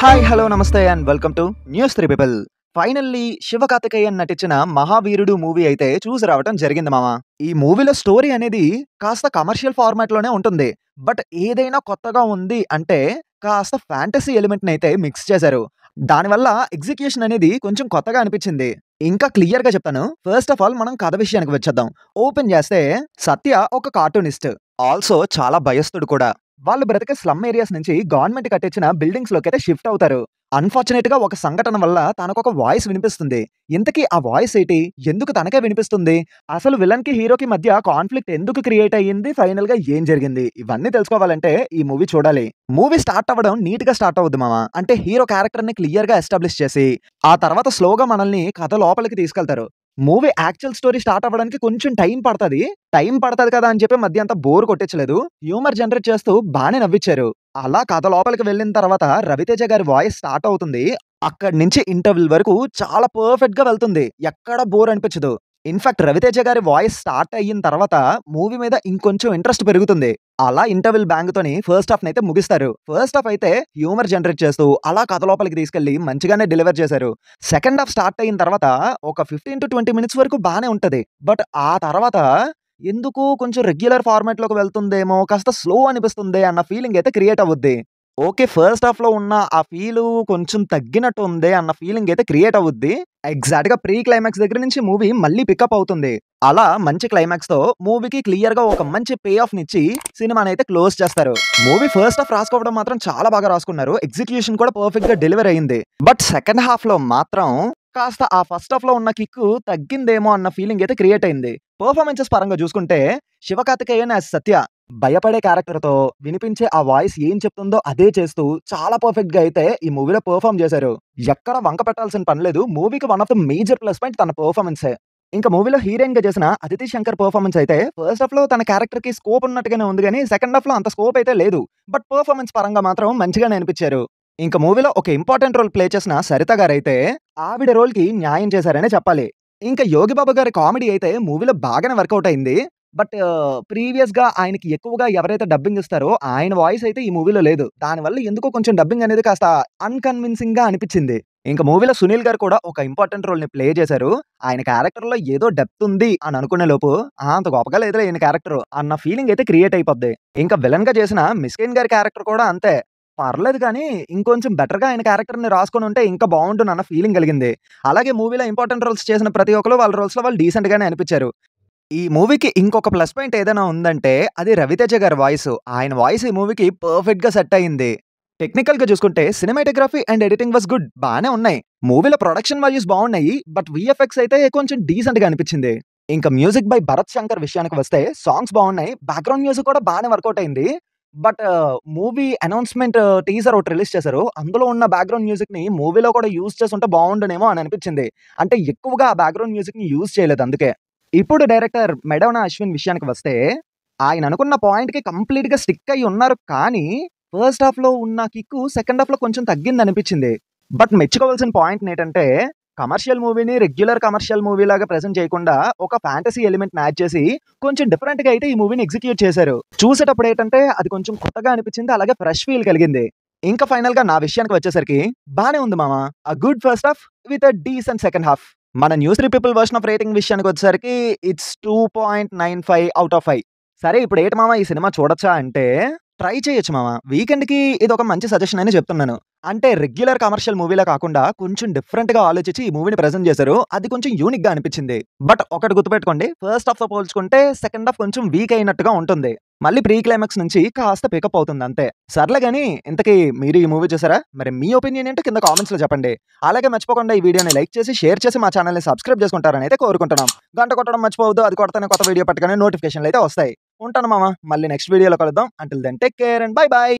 hi hello నమస్తే and welcome to news three people finally Shiva Sivakarthikeyan నటించిన Mahaveerudu movie అయితే చూసి రావటం జరిగింది మామ ఈ మూవీలో స్టోరీ అనేది కాస్త కమర్షియల్ ఫార్మాట్ లోనే ఉంటుంది బట్ ఏదైనా కొత్తగా ఉంది అంటే కాస్త ఫ్యాంటసీ ఎలిమెంట్ అయితే మిక్స్ చేశారు దానివల్ల ఎగ్జిక్యూషన్ అనేది కొంచెం కొత్తగా అనిపించింది ఇంకా క్లియర్గా చెప్తాను ఫస్ట్ ఆఫ్ ఆల్ మనం కథ విషయానికి వచ్చేద్దాం ఓపెన్ చేస్తే సత్య ఒక కార్టూనిస్ట్ ఆల్సో చాలా భయస్తుడు కూడా వాళ్ళు బ్రతికే స్లమ్ ఏరియాస్ నుంచి గవర్నమెంట్ కట్టించిన బిల్డింగ్స్ లోకి అయితే షిఫ్ట్ అవుతారు అన్ఫార్చునేట్ గా ఒక సంఘటన వల్ల తనకు ఒక వాయిస్ వినిపిస్తుంది ఇంతకీ ఆ వాయిస్ ఏంటి ఎందుకు తనకే వినిపిస్తుంది అసలు విలన్ కి హీరోకి మధ్య కాన్ఫ్లిక్ట్ ఎందుకు క్రియేట్ అయ్యింది ఫైనల్ గా ఏం జరిగింది ఇవన్నీ తెలుసుకోవాలంటే ఈ మూవీ చూడాలి మూవీ స్టార్ట్ అవ్వడం నీట్ గా స్టార్ట్ అవుద్ది మామ అంటే హీరో క్యారెక్టర్ ని క్లియర్ గా ఎస్టాబ్లిష్ చేసి ఆ తర్వాత స్లోగా మనల్ని కథ లోపలికి తీసుకెళ్తారు మూవీ యాక్చువల్ స్టోరీ స్టార్ట్ అవ్వడానికి కొంచెం టైం పడుతుంది టైం పడుతుంది కదా అని చెప్పి మధ్య అంతా బోర్ కొట్టించలేదు హ్యూమర్ జనరేట్ చేస్తూ బాగానే నవ్వించారు అలా కథ లోపలికి వెళ్ళిన తర్వాత రవితేజ గారి వాయిస్ స్టార్ట్ అవుతుంది అక్కడి నుంచి ఇంటర్వ్యూల్ వరకు చాలా పర్ఫెక్ట్ గా వెళ్తుంది ఎక్కడ బోర్ అనిపించదు ఇన్ఫాక్ట్ రవితేజ గారి వాయిస్ స్టార్ట్ అయిన తర్వాత మూవీ మీద ఇంకొంచెం ఇంట్రెస్ట్ పెరుగుతుంది అలా ఇంటర్వెల్ బ్యాంక్ తోని ఫస్ట్ హాఫ్ అయితే ముగిస్తారు ఫస్ట్ హాఫ్ అయితే హ్యూమర్ జనరేట్ చేస్తూ అలా కథ లోపలికి తీసుకెళ్లి మంచిగానే డెలివర్ చేశారు సెకండ్ హాఫ్ స్టార్ట్ అయిన తర్వాత ఒక ఫిఫ్టీన్ టు ట్వంటీ మినిట్స్ వరకు బాగానే ఉంటది బట్ ఆ తర్వాత ఎందుకు కొంచెం రెగ్యులర్ ఫార్మాట్లోకి వెళ్తుందేమో కాస్త స్లో అనిపిస్తుంది అన్న ఫీలింగ్ అయితే క్రియేట్ అవుద్ది ఓకే ఫస్ట్ హాఫ్లో ఉన్న ఆ ఫీల్ కొంచెం తగ్గినట్టు ఉంది అన్న ఫీలింగ్ అయితే క్రియేట్ అవుద్ది ఎగ్జాక్ట్గా ప్రీ క్లైమాక్స్ దగ్గర నుంచి మూవీ మళ్ళీ పికప్ అవుతుంది అలా మంచి క్లైమాక్స్తో మూవీకి క్లియర్గా ఒక మంచి పే ఆఫ్నిచ్చి సినిమాని అయితే క్లోజ్ చేస్తారు మూవీ ఫస్ట్ హాఫ్ రాసుకోవడం మాత్రం చాలా బాగా రాసుకున్నారు ఎగ్జిక్యూషన్ కూడా పర్ఫెక్ట్గా డెలివరీ అయింది బట్ సెకండ్ హాఫ్లో మాత్రం కాస్త ఆ ఫస్ట్ హాఫ్లో ఉన్న కిక్ తగ్గిందేమో అన్న ఫీలింగ్ అయితే క్రియేట్ అయింది పర్ఫార్మెన్సెస్ పరంగా చూసుకుంటే శివకార్తికేయన్ యాజ్ సత్య భయపడే క్యారెక్టర్తో వినిపించే ఆ వాయిస్ ఏం చెప్తుందో అదే చేస్తూ చాలా పర్ఫెక్ట్ గా అయితే ఈ మూవీలో పర్ఫామ్ చేశారు ఎక్కడ వంక పెట్టాల్సిన పని లేదు మూవీకి one of the major plus point తన పర్ఫార్మెన్సే ఇంకా మూవీలో హీరోయిన్ గా చేసిన అదితి శంకర్ పర్ఫార్మెన్స్ అయితే ఫస్ట్ హాఫ్ లో తన క్యారెక్టర్ కి స్కోప్ ఉన్నట్టుగానే ఉంది కానీ సెకండ్ హాఫ్ లో అంత స్కోప్ అయితే లేదు బట్ పర్ఫార్మెన్స్ పరంగా మాత్రం మంచిగానే అనిపించారు ఇంకా మూవీలో ఒక ఇంపార్టెంట్ రోల్ ప్లే చేసిన సరిత గారైతే ఆవిడ రోల్ కి న్యాయం చేశారనే చెప్పాలి ఇంకా యోగిబాబు గారి కామెడీ అయితే మూవీలో బాగానే వర్కౌట్ అయింది బట్ ప్రీవియస్గా ఆయనకి ఎక్కువగా ఎవరైతే డబ్బింగ్ ఇస్తారో ఆయన వాయిస్ అయితే ఈ మూవీలో లేదు దానివల్ల ఎందుకో కొంచెం డబ్బింగ్ అనేది కాస్త గా అనిపించింది ఇంకా మూవీలో సునీల్ గారు కూడా ఒక ఇంపార్టెంట్ రోల్ ని ప్లే చేశారు ఆయన క్యారెక్టర్ లో ఏదో డెప్త్ ఉంది అని అనుకునే లోపు అంత గొప్పగా లేదులే ఈయన క్యారెక్టర్ అన్న ఫీలింగ్ అయితే క్రియేట్ అయిపోద్ది ఇంకా విలన్ గా చేసిన మిస్కిన్ గారి క్యారెక్టర్ కూడా అంతే పర్లేదు కానీ ఇంకొంచెం బెటర్గా ఆయన క్యారెక్టర్ని రాసుకుని ఉంటే ఇంకా బాగుంటుంది అన్న ఫీలింగ్ కలిగింది అలాగే మూవీలో ఇంపార్టెంట్ రోల్స్ చేసిన ప్రతి ఒక్కరు వాళ్ళ రోల్స్లో వాళ్ళు డీసెంట్గానే అనిపించారు ఈ మూవీకి ఇంకొక ప్లస్ పాయింట్ ఏదైనా ఉందంటే అది రవితేజ గారి వాయిస్ ఆయన వాయిస్ ఈ మూవీకి పర్ఫెక్ట్గా సెట్ అయింది టెక్నికల్గా చూసుకుంటే cinematography and editing was good బాగానే ఉన్నాయి మూవీలో ప్రొడక్షన్ వాల్యూస్ బాగున్నాయి బట్ విఎఫ్ఎక్స్ అయితే కొంచెం డీసెంట్గా అనిపించింది ఇంకా మ్యూజిక్ బై భరత్ శంకర్ విషయానికి వస్తే సాంగ్స్ బాగున్నాయి బ్యాక్గ్రౌండ్ మ్యూజిక్ కూడా బాగానే వర్కౌట్ అయింది బట్ మూవీ అనౌన్స్మెంట్ టీజర్ ఒకటి రిలీజ్ చేశారు అందులో ఉన్న బ్యాక్గ్రౌండ్ మ్యూజిక్ని మూవీలో కూడా యూజ్ ఉంటే బాగుండునేమో అని అనిపించింది అంటే ఎక్కువగా ఆ బ్యాక్గ్రౌండ్ మ్యూజిక్ని యూజ్ చేయలేదు అందుకే ఇప్పుడు డైరెక్టర్ మెడవన అశ్విన్ విషయానికి వస్తే ఆయన అనుకున్న పాయింట్కి కంప్లీట్గా స్టిక్ అయి ఉన్నారు కానీ ఫస్ట్ హాఫ్లో ఉన్న కిక్కు సెకండ్ హాఫ్లో కొంచెం తగ్గింది అనిపించింది బట్ మెచ్చుకోవాల్సిన పాయింట్ ఏంటంటే కమర్షియల్ మూవీని రెగ్యులర్ కమర్షియల్ మూవీ లాగా ప్రజెంట్ చేయకుండా ఒక ఫ్యాంటసీ ఎలిమెంట్ యాడ్ చేసి కొంచెం డిఫరెంట్గా అయితే ఈ మూవీని ఎగ్జిక్యూట్ చేశారు చూసేటప్పుడు ఏంటంటే అది కొంచెం కొత్తగా అనిపించింది అలాగే ఫ్రెష్ ఫీల్ కలిగింది ఇంకా ఫైనల్గా నా విషయానికి వచ్చేసరికి బాగానే ఉంది మామ a good first half with a decent second half మన news people version of rating విషయానికి వచ్చేసరికి it's two point nine five out of five సరే ఇప్పుడు ఏంటి మామ ఈ సినిమా చూడొచ్చా అంటే ట్రై చేయొచ్చు మామ వీకెండ్కి ఇది ఒక మంచి సజెషన్ అని చెప్తున్నాను అంటే రెగ్యులర్ కమర్షియల్ మూవీలా కాకుండా కొంచెం డిఫరెంట్గా ఆలోచించి ఈ మూవీని ప్రజెంట్ చేశారు అది కొంచెం యూనిక్గా అనిపించింది బట్ ఒకటి గుర్తుపెట్టుకోండి ఫస్ట్ హాఫ్తో పోల్చుకుంటే సెకండ్ హాఫ్ కొంచెం వీక్ అయినట్టుగా ఉంటుంది మళ్ళీ ప్రీ క్లైమాక్స్ నుంచి కాస్త పికప్ అవుతుంది అంతే సర్లే కానీ ఇంతకీ మీరు ఈ మూవీ చూసారా మరి మీ ఒపీనియన్ ఏంటో కింద కామెంట్స్లో చెప్పండి అలాగే మర్చిపోకుండా ఈ వీడియోని లైక్ చేసి షేర్ చేసి మా ఛానల్ని సబ్స్క్రైబ్ చేసుకుంటారని అయితే కోరుకుంటున్నాం గంట కొట్టడం మర్చిపోవద్దు అది కొడతానే కొత్త వీడియో పట్టుకునే నోటిఫికేషన్లు అయితే వస్తాయి ఉంటాను మామ మళ్ళీ నెక్స్ట్ వీడియోలో కలుద్దాం until then take care and bye bye